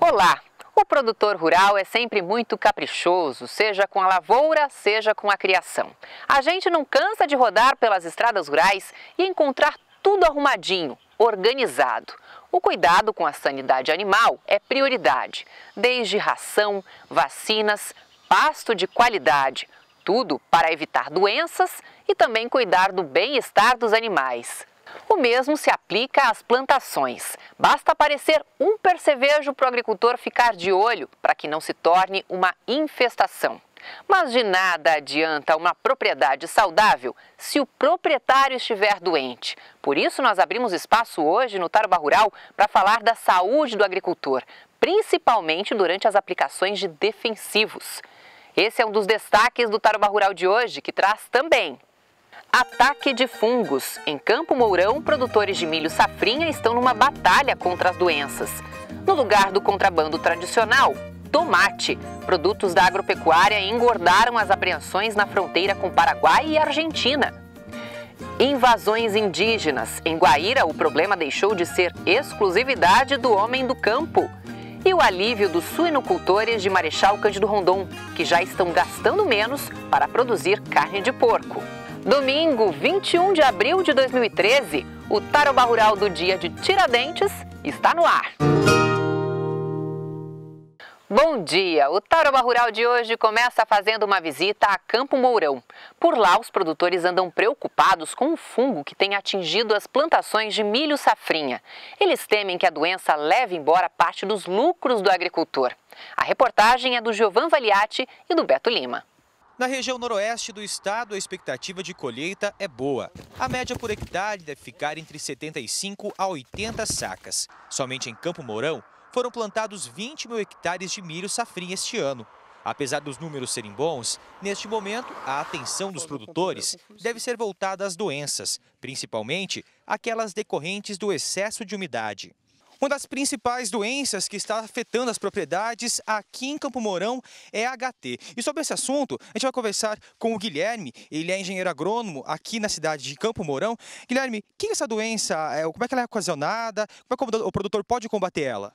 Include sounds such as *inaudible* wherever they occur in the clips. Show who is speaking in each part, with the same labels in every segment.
Speaker 1: Olá! O produtor rural é sempre muito caprichoso, seja com a lavoura, seja com a criação. A gente não cansa de rodar pelas estradas rurais e encontrar tudo arrumadinho, organizado. O cuidado com a sanidade animal é prioridade, desde ração, vacinas, pasto de qualidade, tudo para evitar doenças e também cuidar do bem-estar dos animais. O mesmo se aplica às plantações. Basta aparecer um percevejo para o agricultor ficar de olho para que não se torne uma infestação. Mas de nada adianta uma propriedade saudável se o proprietário estiver doente. Por isso, nós abrimos espaço hoje no Taruba Rural para falar da saúde do agricultor, principalmente durante as aplicações de defensivos. Esse é um dos destaques do Taruba Rural de hoje, que traz também Ataque de fungos. Em Campo Mourão, produtores de milho safrinha estão numa batalha contra as doenças. No lugar do contrabando tradicional, tomate. Produtos da agropecuária engordaram as apreensões na fronteira com Paraguai e Argentina. Invasões indígenas. Em Guaíra, o problema deixou de ser exclusividade do homem do campo. E o alívio dos suinocultores de Marechal Cândido Rondon, que já estão gastando menos para produzir carne de porco. Domingo, 21 de abril de 2013, o Tarobá Rural do Dia de Tiradentes está no ar. Bom dia! O Tarobá Rural de hoje começa fazendo uma visita a Campo Mourão. Por lá, os produtores andam preocupados com o fungo que tem atingido as plantações de milho safrinha. Eles temem que a doença leve embora parte dos lucros do agricultor. A reportagem é do Giovan Valiati e do Beto Lima.
Speaker 2: Na região noroeste do estado, a expectativa de colheita é boa. A média por hectare deve ficar entre 75 a 80 sacas. Somente em Campo Mourão foram plantados 20 mil hectares de milho safrinha este ano. Apesar dos números serem bons, neste momento a atenção dos produtores deve ser voltada às doenças, principalmente aquelas decorrentes do excesso de umidade. Uma das principais doenças que está afetando as propriedades aqui em Campo Mourão é a HT. E sobre esse assunto, a gente vai conversar com o Guilherme, ele é engenheiro agrônomo aqui na cidade de Campo Mourão. Guilherme, o que é essa doença, é, como é que ela é ocasionada, como é que o produtor pode combater ela?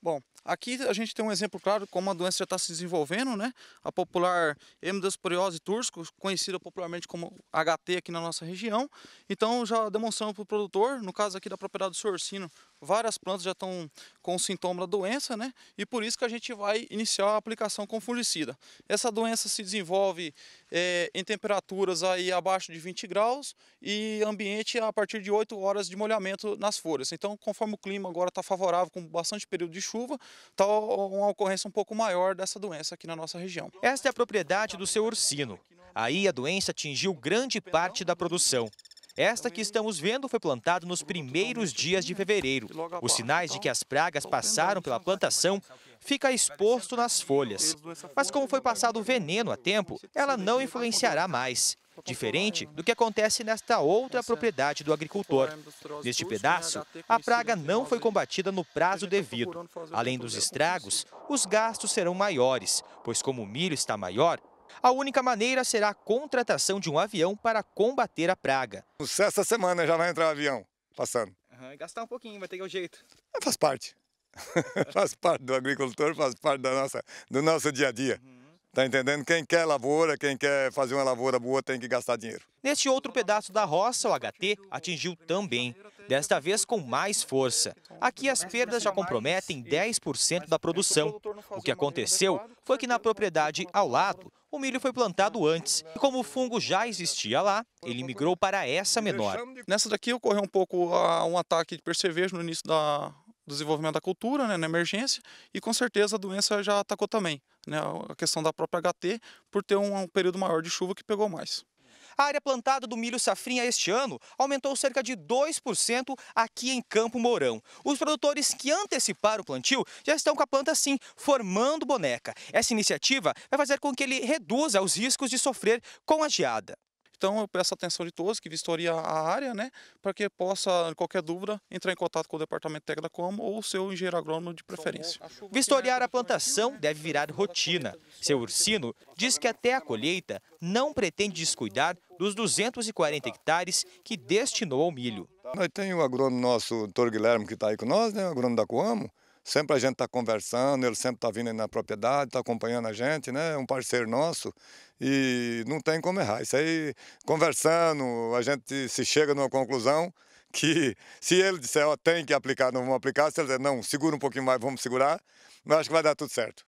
Speaker 3: Bom, Aqui a gente tem um exemplo claro como a doença já está se desenvolvendo, né? A popular hemidesporiose tursco, conhecida popularmente como HT aqui na nossa região. Então já demonstramos para o produtor, no caso aqui da propriedade do Sorcino, várias plantas já estão com o sintoma da doença, né? E por isso que a gente vai iniciar a aplicação com fungicida. Essa doença se desenvolve é, em temperaturas aí abaixo de 20 graus e ambiente a partir de 8 horas de molhamento nas folhas. Então, conforme o clima agora está favorável, com bastante período de chuva, está uma ocorrência um pouco maior dessa doença aqui na nossa região. Esta é a propriedade do seu ursino. Aí a
Speaker 2: doença atingiu grande parte da produção. Esta que estamos vendo foi plantada nos primeiros dias de fevereiro. Os sinais de que as pragas passaram pela plantação fica exposto nas folhas. Mas como foi passado o veneno a tempo, ela não influenciará mais diferente do que acontece nesta outra propriedade do agricultor. É Neste pedaço, a praga tipo não foi combatida no prazo devido. Além dos estragos, os gastos serão maiores, pois como o milho está maior, a única maneira será a contratação de um avião para combater a praga. Sexta semana já vai entrar o avião passando. Uhum, gastar um pouquinho, vai ter que o jeito. É, faz parte. *laughs* faz parte do agricultor, faz parte da nossa, do nosso dia a dia. Uhum. Tá entendendo? Quem quer lavoura, quem quer fazer uma lavoura boa tem que gastar dinheiro. Neste outro pedaço da roça, o HT atingiu também, desta vez com mais força. Aqui as perdas já comprometem 10% da produção. O que aconteceu foi que na propriedade ao lado, o milho foi plantado antes. E como o fungo
Speaker 3: já existia lá, ele migrou para essa menor. Nessa daqui ocorreu um pouco ah, um ataque de percevejo no início da, do desenvolvimento da cultura, né, na emergência, e com certeza a doença já atacou também né, a questão da própria HT, por ter um, um período maior de chuva que pegou mais. A área plantada do milho safrinha este ano aumentou cerca de 2%
Speaker 2: aqui em Campo Mourão. Os produtores que anteciparam o plantio já estão com a planta sim, formando boneca. Essa iniciativa vai fazer com que ele reduza os riscos de sofrer com a geada.
Speaker 3: Então eu peço a atenção de todos que vistoria a área, né, para que possa, qualquer dúvida, entrar em contato com o Departamento Técnico da Como ou o seu engenheiro agrônomo de preferência. Vistoriar a plantação
Speaker 2: deve virar rotina. Seu Ursino diz que até a colheita não pretende descuidar dos 240 hectares que destinou ao milho. Nós temos o agrônomo nosso, o Dr. Guilherme, que está aí com nós, né, o agrônomo da Coamo, Sempre a gente está conversando, ele sempre está vindo na propriedade, está acompanhando a gente, né? É um parceiro nosso e não tem como errar. Isso aí, conversando, a gente se chega numa conclusão que *laughs* se ele disser, ó, oh, tem que aplicar, não vamos aplicar, se ele disser, não, segura um pouquinho mais, vamos segurar, mas acho que vai dar tudo certo.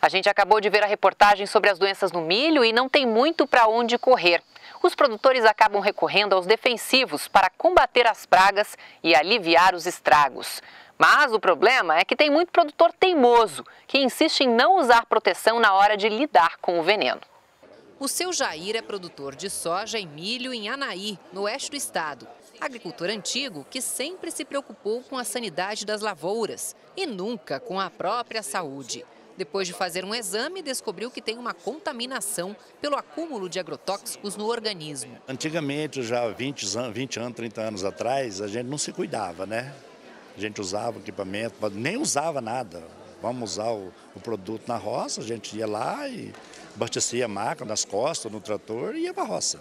Speaker 1: A gente acabou de ver a reportagem sobre as doenças no milho e não tem muito para onde correr. Os produtores acabam recorrendo aos defensivos para combater as pragas e aliviar os estragos. Mas o problema é que tem muito produtor teimoso que insiste em não usar proteção na hora de lidar com o veneno. O seu Jair é produtor de soja e milho em Anaí, no oeste do estado. Agricultor antigo que sempre se preocupou com a sanidade das lavouras e nunca com a própria saúde. Depois de fazer um exame, descobriu que tem uma contaminação pelo acúmulo de agrotóxicos no organismo. Antigamente, já 20 anos, 20 anos 30 anos atrás, a gente não se cuidava, né? A gente usava o equipamento, nem usava nada. Vamos usar o, o produto na roça, a gente ia lá e abastecia a máquina nas costas, no trator e ia para a roça.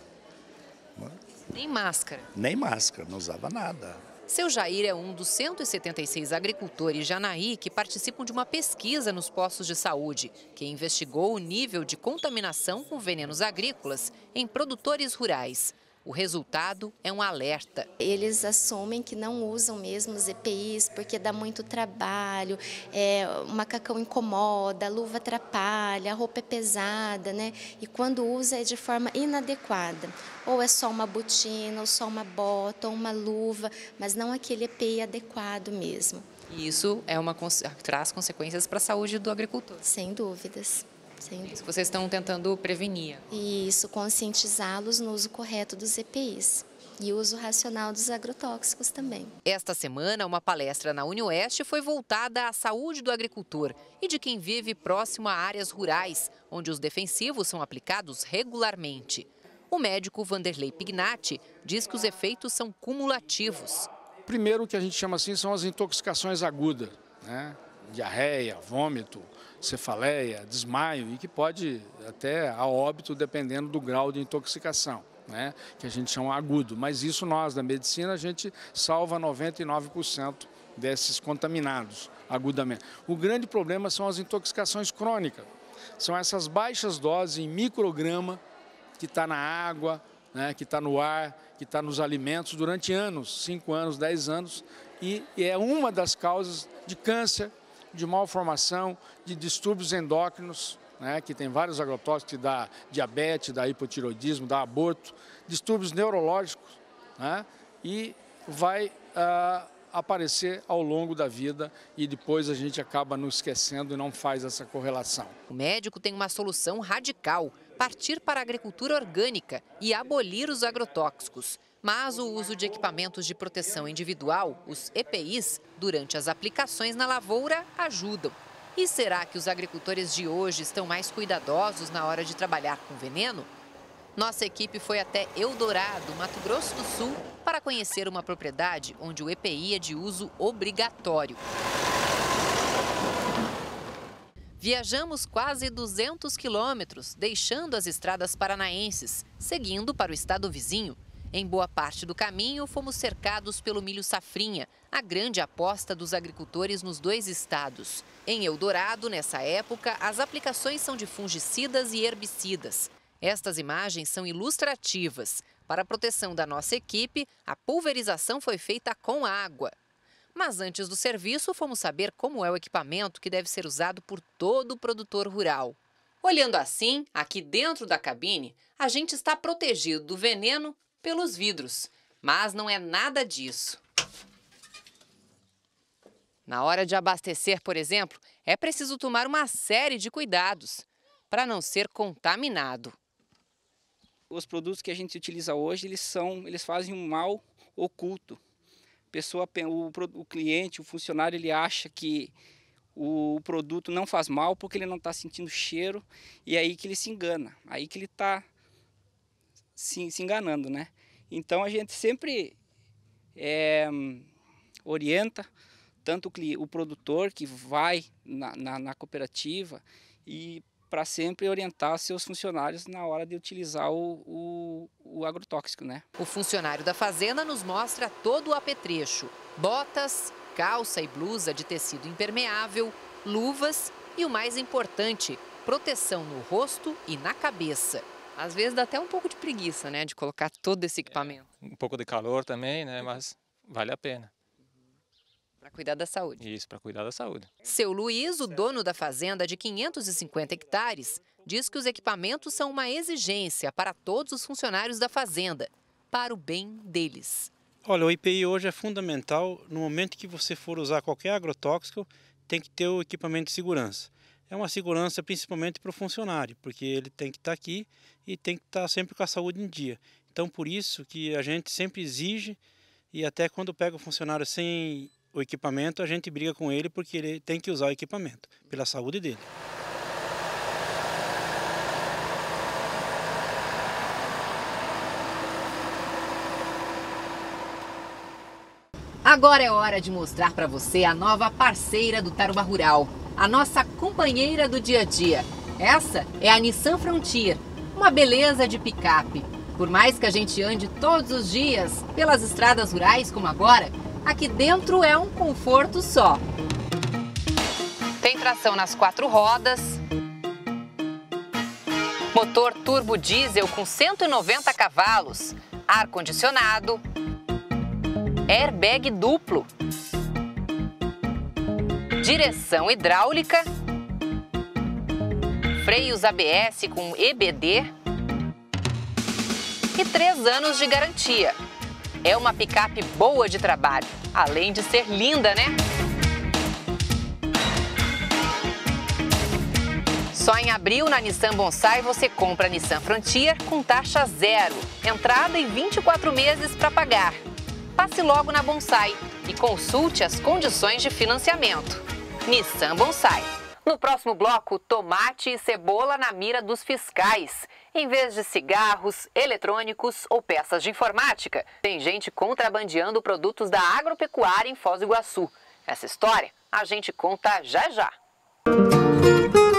Speaker 1: Nem máscara? Nem máscara, não usava nada. Seu Jair é um dos 176 agricultores de que participam de uma pesquisa nos postos de saúde, que investigou o nível de contaminação com venenos agrícolas em produtores rurais. O resultado é um alerta. Eles assumem que não usam mesmo os EPIs porque dá muito trabalho, é, o macacão incomoda, a luva atrapalha, a roupa é pesada, né? E quando usa é de forma inadequada. Ou é só uma botina, ou só uma bota, ou uma luva, mas não aquele EPI adequado mesmo. E isso é uma, traz consequências para a saúde do agricultor. Sem dúvidas. Sem dúvida. Vocês estão tentando prevenir. E isso, conscientizá-los no uso correto dos EPIs e uso racional dos agrotóxicos também. Esta semana, uma palestra na Unioeste foi voltada à saúde do agricultor e de quem vive próximo a áreas rurais, onde os defensivos são aplicados regularmente. O médico Vanderlei Pignatti diz que os efeitos são cumulativos. Primeiro, o
Speaker 2: que a gente chama assim são as intoxicações agudas. Né? diarreia, vômito, cefaleia, desmaio e que pode até a óbito dependendo do grau de intoxicação. Né, que a gente chama agudo, mas isso nós da medicina a gente salva 99% desses contaminados agudamente. O grande problema são as intoxicações crônicas, são essas baixas doses em micrograma que está na água, né, que está no ar, que está nos alimentos durante anos, 5 anos, 10 anos, e, e é uma das causas de câncer, de malformação, de distúrbios endócrinos, né, que tem vários agrotóxicos que dá diabetes, dá hipotiroidismo, dá aborto, distúrbios neurológicos, né, e vai ah,
Speaker 1: aparecer ao longo da vida e depois a gente acaba nos esquecendo e não faz essa correlação. O médico tem uma solução radical: partir para a agricultura orgânica e abolir os agrotóxicos mas o uso de equipamentos de proteção individual, os EPIs, durante as aplicações na lavoura ajudam. E será que os agricultores de hoje estão mais cuidadosos na hora de trabalhar com veneno? Nossa equipe foi até Eldorado, Mato Grosso do Sul, para conhecer uma propriedade onde o EPI é de uso obrigatório. Viajamos quase 200 quilômetros, deixando as estradas paranaenses, seguindo para o estado vizinho em boa parte do caminho, fomos cercados pelo milho safrinha, a grande aposta dos agricultores nos dois estados. Em Eldorado, nessa época, as aplicações são de fungicidas e herbicidas. Estas imagens são ilustrativas. Para a proteção da nossa equipe, a pulverização foi feita com água. Mas antes do serviço, fomos saber como é o equipamento que deve ser usado por todo o produtor rural. Olhando assim, aqui dentro da cabine, a gente está protegido do veneno pelos vidros, mas não é nada disso. Na hora de abastecer, por exemplo, é preciso tomar uma série de cuidados para não ser contaminado. Os produtos
Speaker 3: que a gente utiliza hoje, eles são, eles fazem um mal oculto. Pessoa,
Speaker 1: o, o cliente, o funcionário, ele acha que o produto não faz mal porque ele não está sentindo cheiro e é aí que ele se engana, aí que ele está se, se enganando, né? Então a gente sempre é, orienta tanto o, produtor que vai na, na, na cooperativa e para sempre orientar seus funcionários na hora de utilizar o, o, o, agrotóxico, né? O funcionário da fazenda nos mostra todo o apetrecho: botas, calça e blusa de tecido impermeável, luvas e o mais importante, proteção no rosto e na cabeça. Às vezes dá até um pouco de preguiça, né, de colocar todo esse é, equipamento.
Speaker 2: É, um pouco de calor também, né, uhum. mas vale a pena. Uhum.
Speaker 1: Para cuidar da saúde. Isso, para cuidar da saúde. Seu Luiz, o dono da fazenda de 550 hectares, diz que os equipamentos são uma exigência para todos os funcionários da fazenda, para o bem deles.
Speaker 3: Olha, o IPI hoje é fundamental. No momento que você for usar qualquer agrotóxico, tem que ter o equipamento de segurança é uma segurança principalmente para o funcionário, porque ele tem que estar tá aqui e tem que estar tá sempre com a saúde em dia. Então, por isso que a gente sempre exige e até quando pega o funcionário sem o equipamento, a gente briga com ele porque ele tem que usar o equipamento, pela saúde dele.
Speaker 1: Agora é hora de mostrar para você a nova parceira do Taruba Rural, a nossa companheira do dia a dia. Essa é a Nissan Frontier, uma beleza de picape. Por mais que a gente ande todos os dias pelas estradas rurais como agora, aqui dentro é um conforto só. Tem tração nas quatro rodas, motor turbo diesel com 190 cavalos, ar condicionado, airbag duplo, direção hidráulica, freios ABS com EBD e três anos de garantia. É uma picape boa de trabalho, além de ser linda, né? Só em abril, na Nissan Bonsai, você compra a Nissan Frontier com taxa zero, entrada e 24 meses para pagar. Passe logo na Bonsai e consulte as condições de financiamento. Nissan Bonsai. No próximo bloco, tomate e cebola na mira dos fiscais. Em vez de cigarros, eletrônicos ou peças de informática, tem gente contrabandeando produtos da agropecuária em Foz do Iguaçu. Essa história a gente conta já já. Música